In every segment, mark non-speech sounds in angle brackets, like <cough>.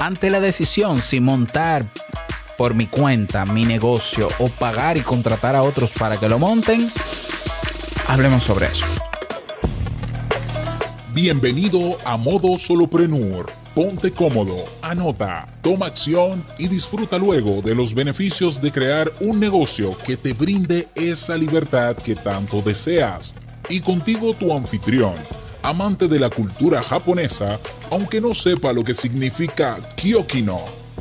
Ante la decisión si montar por mi cuenta mi negocio o pagar y contratar a otros para que lo monten, hablemos sobre eso. Bienvenido a Modo Soloprenur. Ponte cómodo, anota, toma acción y disfruta luego de los beneficios de crear un negocio que te brinde esa libertad que tanto deseas. Y contigo tu anfitrión amante de la cultura japonesa, aunque no sepa lo que significa Kyokino,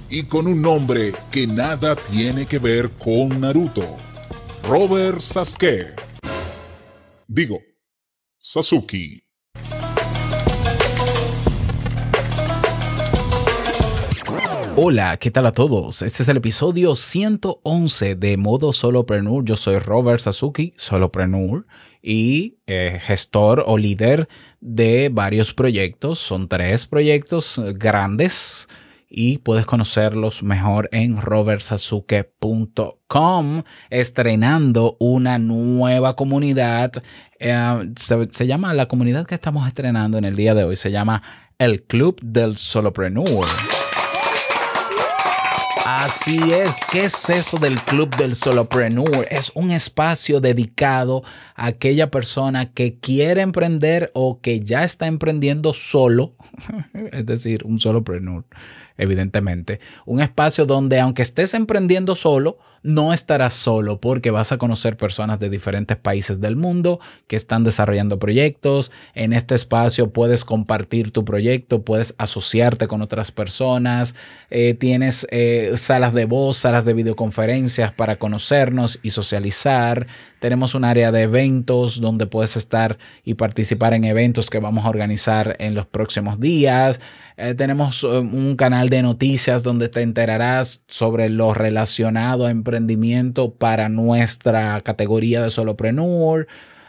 y con un nombre que nada tiene que ver con Naruto, Robert Sasuke. Digo, Sasuke. Hola, ¿qué tal a todos? Este es el episodio 111 de Modo Solopreneur. Yo soy Robert Sasuki, Solopreneur, y eh, gestor o líder de varios proyectos. Son tres proyectos eh, grandes y puedes conocerlos mejor en robersazuke.com estrenando una nueva comunidad. Eh, se, se, llama la comunidad que estamos estrenando en el día de hoy, se llama el Club del Solopreneur. Así es. ¿Qué es eso del Club del Solopreneur? Es un espacio dedicado a aquella persona que quiere emprender o que ya está emprendiendo solo, <laughs> es decir, un solopreneur evidentemente. Un espacio donde aunque estés emprendiendo solo, no estarás solo porque vas a conocer personas de diferentes países del mundo que están desarrollando proyectos. En este espacio puedes compartir tu proyecto, puedes asociarte con otras personas, eh, tienes eh, salas de voz, salas de videoconferencias para conocernos y socializar. Tenemos un área de eventos donde puedes estar y participar en eventos que vamos a organizar en los próximos días. Eh, tenemos um, un canal de noticias donde te enterarás sobre lo relacionado a emprendimiento para nuestra categoría de solopreneur.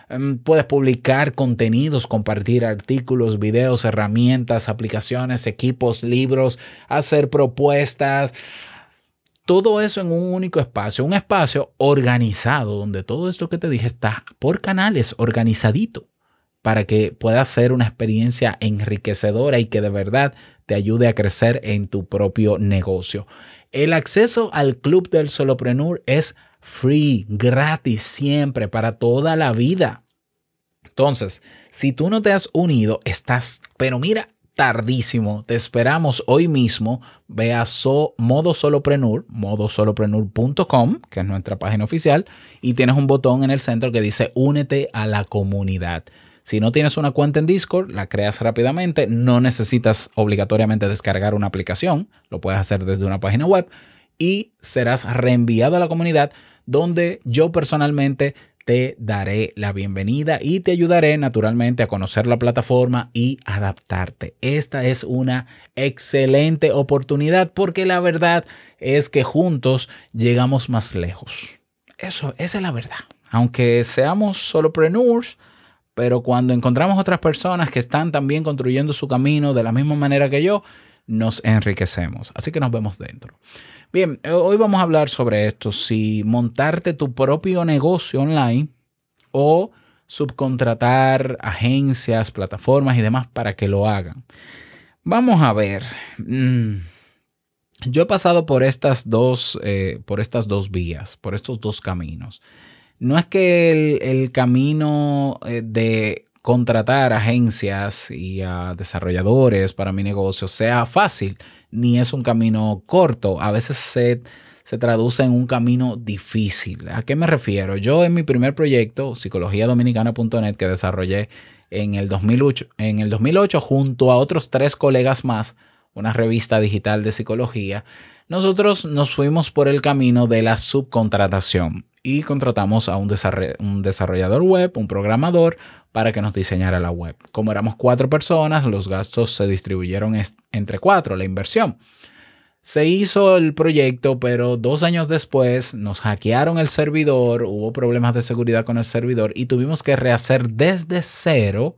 Em, puedes publicar contenidos, compartir artículos, videos, herramientas, aplicaciones, equipos, libros, hacer propuestas. Todo eso en un único espacio, un espacio organizado donde todo esto que te dije está por canales, organizadito para que pueda ser una experiencia enriquecedora y que de verdad te ayude a crecer en tu propio negocio. El acceso al Club del Solopreneur es free, gratis siempre, para toda la vida. Entonces, si tú no te has unido, estás, pero mira, tardísimo. Te esperamos hoy mismo. Ve a modo solopreneur, modosolopreneur.com, que es nuestra página oficial, y tienes un botón en el centro que dice únete a la comunidad. Si no tienes una cuenta en Discord, la creas rápidamente, no necesitas obligatoriamente descargar una aplicación, lo puedes hacer desde una página web y serás reenviado a la comunidad donde yo personalmente te daré la bienvenida y te ayudaré naturalmente a conocer la plataforma y adaptarte. Esta es una excelente oportunidad porque la verdad es que juntos llegamos más lejos. Eso, es la verdad. Aunque seamos solopreneurs, pero cuando encontramos otras personas que están también construyendo su camino de la misma manera que yo, nos enriquecemos. Así que nos vemos dentro. Bien, eh, hoy vamos a hablar sobre esto, si montarte tu propio negocio online o subcontratar agencias, plataformas y demás para que lo hagan. Vamos a ver. Mm. Yo he pasado por estas dos, eh, por estas dos vías, por estos dos caminos no es que el, camino eh, de contratar agencias y a desarrolladores para mi negocio sea fácil, ni es un camino corto. A veces se, se, traduce en un camino difícil. ¿A qué me refiero? Yo en mi primer proyecto, psicologiadominicana.net, que desarrollé en el, 2008, en el 2008 junto a otros tres colegas más, una revista digital de psicología, nosotros nos fuimos por el camino de la subcontratación y contratamos a un, desarrollador web, un programador, para que nos diseñara la web. Como éramos cuatro personas, los gastos se distribuyeron entre cuatro, la inversión. Se hizo el proyecto, pero dos años después nos hackearon el servidor, hubo problemas de seguridad con el servidor y tuvimos que rehacer desde cero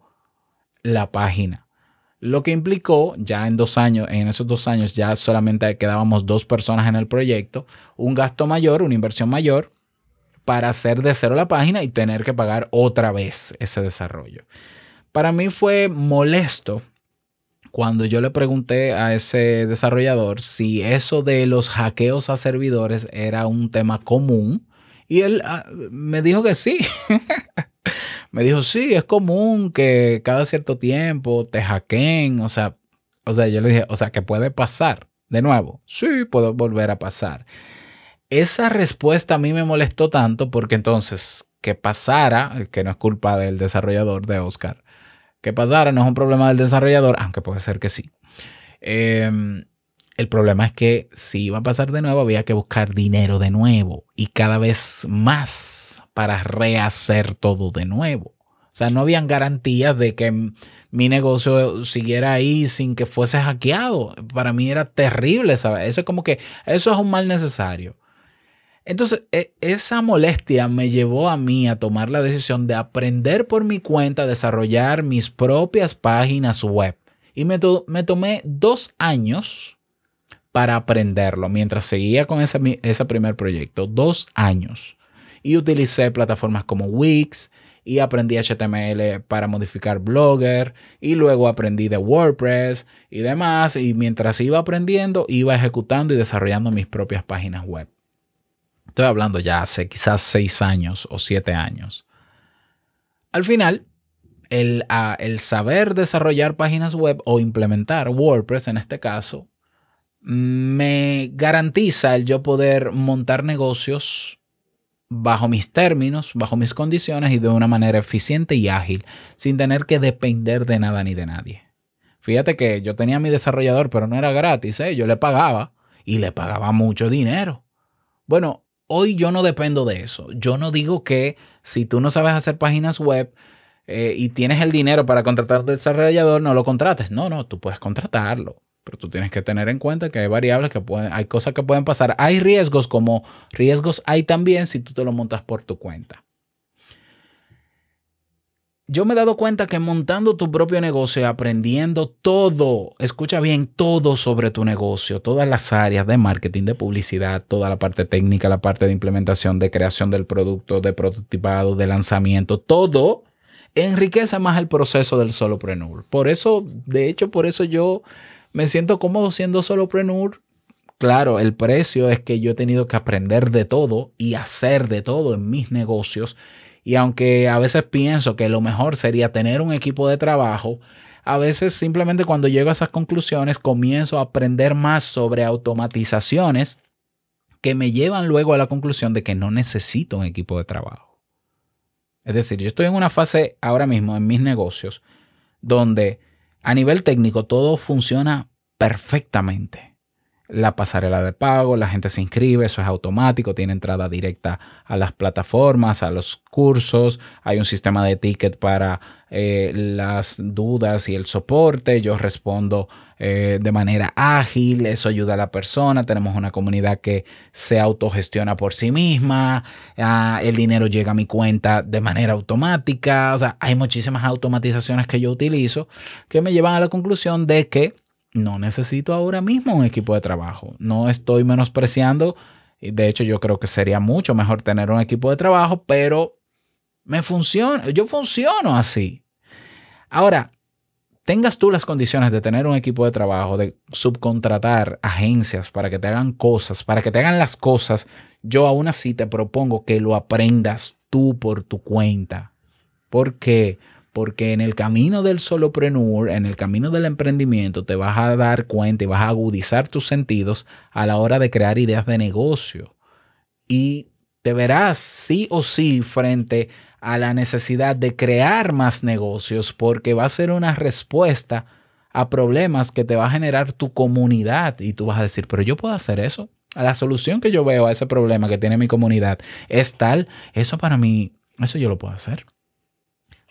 la página. Lo que implicó ya en dos años, en esos dos años ya solamente quedábamos dos personas en el proyecto, un gasto mayor, una inversión mayor para hacer de cero la página y tener que pagar otra vez ese desarrollo. Para mí fue molesto cuando yo le pregunté a ese desarrollador si eso de los hackeos a servidores era un tema común y él ah, me dijo que sí. <laughs> Me dijo, sí, es común que cada cierto tiempo te hackeen, o sea, o sea, yo le dije, o sea, que puede pasar de nuevo. Sí, puedo volver a pasar. Esa respuesta a mí me molestó tanto porque entonces que pasara, que no es culpa del desarrollador de Oscar, que pasara no es un problema del desarrollador, aunque puede ser que sí. Em, el problema es que si iba a pasar de nuevo había que buscar dinero de nuevo y cada vez más para rehacer todo de nuevo. O sea, no habían garantías de que mi negocio siguiera ahí sin que fuese hackeado. Para mí era terrible, ¿sabes? Eso es como que eso es un mal necesario. Entonces, e, esa molestia me llevó a mí a tomar la decisión de aprender por mi cuenta, desarrollar mis propias páginas web. Y me, me tomé dos años para aprenderlo, mientras seguía con ese, ese primer proyecto, dos años y utilicé plataformas como Wix y aprendí HTML para modificar Blogger y luego aprendí de WordPress y demás y mientras iba aprendiendo iba ejecutando y desarrollando mis propias páginas web. Estoy hablando ya hace quizás seis años o siete años. Al final, el, el saber desarrollar páginas web o implementar WordPress en este caso me garantiza el yo poder montar negocios bajo mis términos, bajo mis condiciones y de una manera eficiente y ágil, sin tener que depender de nada ni de nadie. Fíjate que yo tenía mi desarrollador, pero no era gratis, ¿eh? yo le pagaba y le pagaba mucho dinero. Bueno, hoy yo no dependo de eso. Yo no digo que si tú no sabes hacer páginas web eh, y tienes el dinero para contratar a un desarrollador, no lo contrates. No, no, tú puedes contratarlo. Pero tú tienes que tener en cuenta que hay variables que pueden, hay cosas que pueden pasar. Hay riesgos como riesgos hay también si tú te lo montas por tu cuenta. Yo me he dado cuenta que montando tu propio negocio, aprendiendo todo, escucha bien, todo sobre tu negocio, todas las áreas de marketing, de publicidad, toda la parte técnica, la parte de implementación, de creación del producto, de prototipado, de lanzamiento, todo enriquece más el proceso del solopreneur. Por eso, de hecho, por eso yo me siento cómodo siendo solopreneur. Claro, el precio es que yo he tenido que aprender de todo y hacer de todo en mis negocios. Y aunque a veces pienso que lo mejor sería tener un equipo de trabajo, a veces simplemente cuando llego a esas conclusiones comienzo a aprender más sobre automatizaciones que me llevan luego a la conclusión de que no necesito un equipo de trabajo. Es decir, yo estoy en una fase ahora mismo en mis negocios donde a nivel técnico, todo funciona perfectamente la pasarela de pago, la gente se inscribe, eso es automático, tiene entrada directa a las plataformas, a los cursos, hay un sistema de ticket para eh, las dudas y el soporte, yo respondo eh, de manera ágil, eso ayuda a la persona, tenemos una comunidad que se autogestiona por sí misma, ah, el dinero llega a mi cuenta de manera automática, o sea, hay muchísimas automatizaciones que yo utilizo que me llevan a la conclusión de que no necesito ahora mismo un equipo de trabajo. No estoy menospreciando. De hecho, yo creo que sería mucho mejor tener un equipo de trabajo, pero me funciona. Yo funciono así. Ahora, tengas tú las condiciones de tener un equipo de trabajo, de subcontratar agencias para que te hagan cosas, para que te hagan las cosas, yo aún así te propongo que lo aprendas tú por tu cuenta. ¿Por qué? Porque porque en el camino del solopreneur, en el camino del emprendimiento, te vas a dar cuenta y vas a agudizar tus sentidos a la hora de crear ideas de negocio. Y te verás sí o sí frente a la necesidad de crear más negocios porque va a ser una respuesta a problemas que te va a generar tu comunidad y tú vas a decir, pero yo puedo hacer eso. La solución que yo veo a ese problema que tiene mi comunidad es tal, eso para mí, eso yo lo puedo hacer.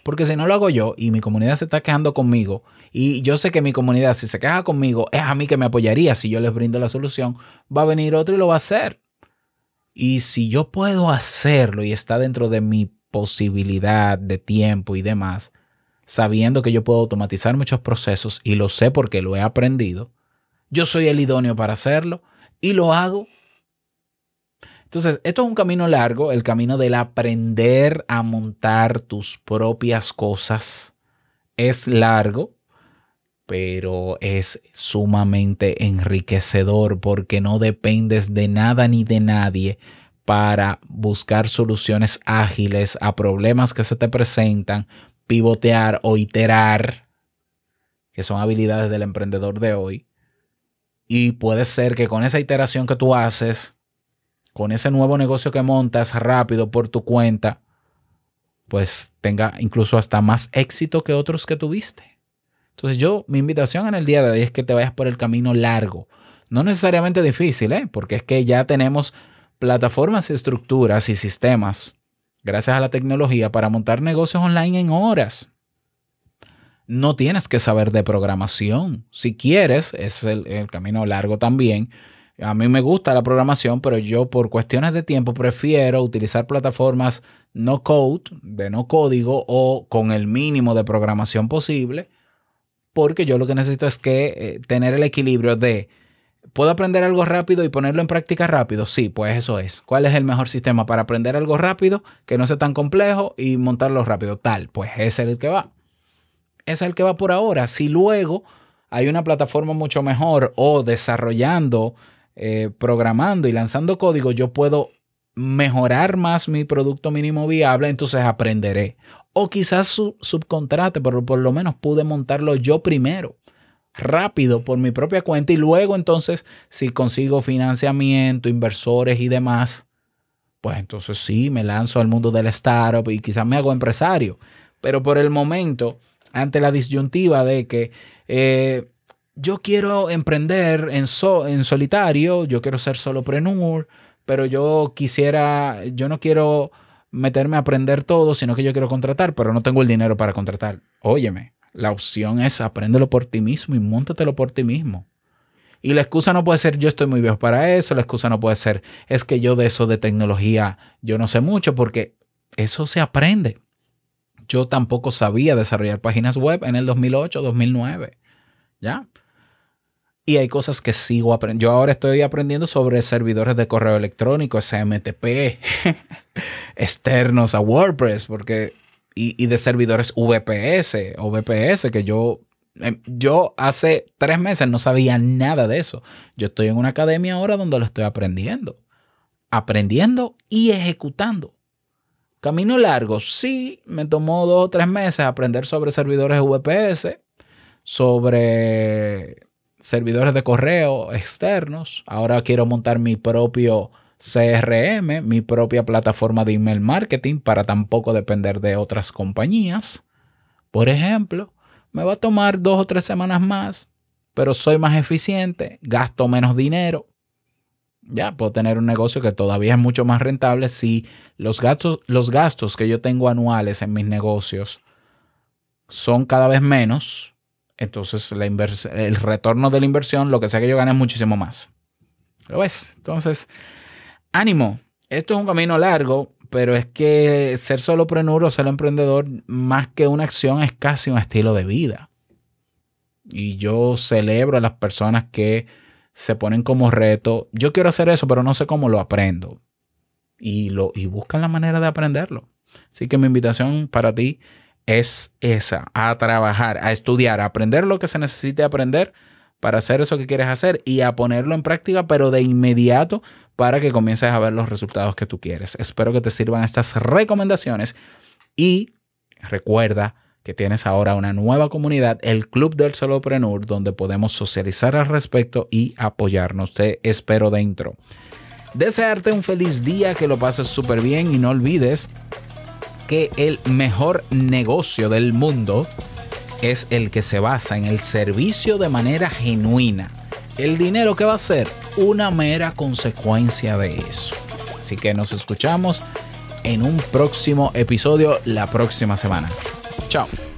Porque si no lo hago yo y mi comunidad se está quejando conmigo, y yo sé que mi comunidad, si se queja conmigo, es a mí que me apoyaría si yo les brindo la solución, va a venir otro y lo va a hacer. Y si yo puedo hacerlo y está dentro de mi posibilidad de tiempo y demás, sabiendo que yo puedo automatizar muchos procesos y lo sé porque lo he aprendido, yo soy el idóneo para hacerlo y lo hago entonces, esto es un camino largo, el camino del aprender a montar tus propias cosas. Es largo, pero es sumamente enriquecedor porque no dependes de nada ni de nadie para buscar soluciones ágiles a problemas que se te presentan, pivotear o iterar, que son habilidades del emprendedor de hoy. Y puede ser que con esa iteración que tú haces, con ese nuevo negocio que montas rápido por tu cuenta, pues tenga incluso hasta más éxito que otros que tuviste. Entonces yo, mi invitación en el día de hoy es que te vayas por el camino largo. No necesariamente difícil, ¿eh? porque es que ya tenemos plataformas, y estructuras y sistemas, gracias a la tecnología, para montar negocios online en horas. No tienes que saber de programación. Si quieres, es el camino largo también a mí me gusta la programación, pero yo por cuestiones de tiempo prefiero utilizar plataformas no code, de no código o con el mínimo de programación posible, porque yo lo que necesito es que eh, tener el equilibrio de ¿Puedo aprender algo rápido y ponerlo en práctica rápido? Sí, pues eso es. ¿Cuál es el mejor sistema para aprender algo rápido, que no sea tan complejo y montarlo rápido? Tal, pues ese es el que va. Ese es el que va por ahora. Si luego hay una plataforma mucho mejor o desarrollando eh, programando y lanzando código, yo puedo mejorar más mi producto mínimo viable, entonces aprenderé. O quizás subcontrate, pero por lo menos pude montarlo yo primero, rápido, por mi propia cuenta, y luego entonces, si consigo financiamiento, inversores y demás, pues entonces sí, me lanzo al mundo del startup y quizás me hago empresario. Pero por el momento, ante la disyuntiva de que eh, yo quiero emprender en, solitario, yo quiero ser solopreneur, pero yo quisiera, yo no quiero meterme a aprender todo, sino que yo quiero contratar, pero no tengo el dinero para contratar. Óyeme, la opción es apréndelo por ti mismo y montatelo por ti mismo. Y la excusa no puede ser yo estoy muy viejo para eso, la excusa no puede ser es que yo de eso de tecnología yo no sé mucho porque eso se aprende. Yo tampoco sabía desarrollar páginas web en el 2008, 2009. ¿Ya? y hay cosas que sigo aprendiendo. Yo ahora estoy aprendiendo sobre servidores de correo electrónico, SMTP, <laughs> externos a WordPress, porque y, de servidores VPS o VPS, que yo, em, yo hace tres meses no sabía nada de eso. Yo estoy en una academia ahora donde lo estoy aprendiendo. Aprendiendo y ejecutando. Camino largo, sí, me tomó dos o tres meses aprender sobre servidores VPS, sobre servidores de correo externos. Ahora quiero montar mi propio CRM, mi propia plataforma de email marketing para tampoco depender de otras compañías. Por ejemplo, me va a tomar dos o tres semanas más, pero soy más eficiente, gasto menos dinero. Ya puedo tener un negocio que todavía es mucho más rentable si los gastos, los gastos que yo tengo anuales en mis negocios son cada vez menos entonces la el retorno de la inversión, lo que sea que yo gane, es muchísimo más. ¿Lo ves? Entonces, ánimo. Esto es un camino largo, pero es que ser solo o ser emprendedor, más que una acción, es casi un estilo de vida. Y yo celebro a las personas que se ponen como reto, yo quiero hacer eso, pero no sé cómo lo aprendo. Y, lo, y buscan la manera de aprenderlo. Así que mi invitación para ti es esa, a trabajar, a estudiar, a aprender lo que se necesite aprender para hacer eso que quieres hacer y a ponerlo en práctica, pero de inmediato para que comiences a ver los resultados que tú quieres. Espero que te sirvan estas recomendaciones y recuerda que tienes ahora una nueva comunidad, el Club del Solopreneur, donde podemos socializar al respecto y apoyarnos. Te espero dentro. Desearte un feliz día, que lo pases súper bien y no olvides que el mejor negocio del mundo es el que se basa en el servicio de manera genuina. El dinero que va a ser una mera consecuencia de eso. Así que nos escuchamos en un próximo episodio la próxima semana. Chao.